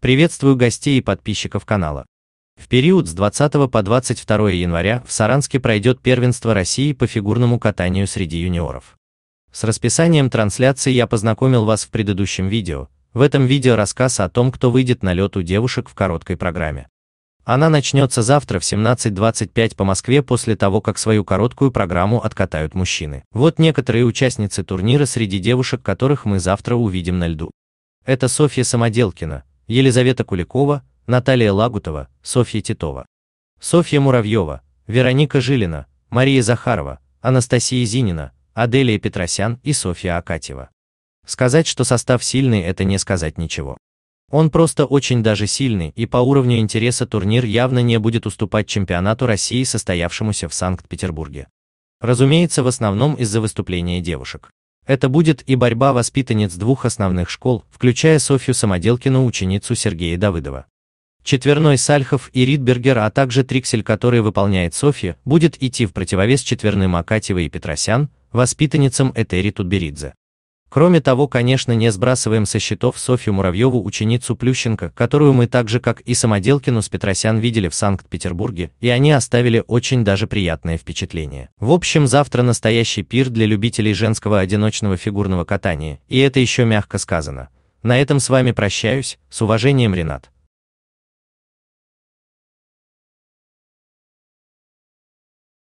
Приветствую гостей и подписчиков канала. В период с 20 по 22 января в Саранске пройдет первенство России по фигурному катанию среди юниоров. С расписанием трансляции я познакомил вас в предыдущем видео, в этом видео рассказ о том, кто выйдет на лед у девушек в короткой программе. Она начнется завтра в 17.25 по Москве после того, как свою короткую программу откатают мужчины. Вот некоторые участницы турнира среди девушек, которых мы завтра увидим на льду. Это Софья Самоделкина, Елизавета Куликова, Наталья Лагутова, Софья Титова. Софья Муравьева, Вероника Жилина, Мария Захарова, Анастасия Зинина, Аделия Петросян и Софья Акатьева. Сказать, что состав сильный, это не сказать ничего. Он просто очень даже сильный и по уровню интереса турнир явно не будет уступать чемпионату России, состоявшемуся в Санкт-Петербурге. Разумеется, в основном из-за выступления девушек. Это будет и борьба воспитанниц двух основных школ, включая Софью Самоделкину ученицу Сергея Давыдова. Четверной Сальхов и Ридбергер, а также Триксель, который выполняет Софья, будет идти в противовес четверным Акатьевой и Петросян, воспитанницам Этери Тутберидзе. Кроме того, конечно, не сбрасываем со счетов Софью Муравьеву ученицу Плющенко, которую мы так же, как и Самоделкину с Петросян видели в Санкт-Петербурге, и они оставили очень даже приятное впечатление. В общем, завтра настоящий пир для любителей женского одиночного фигурного катания, и это еще мягко сказано. На этом с вами прощаюсь, с уважением, Ренат.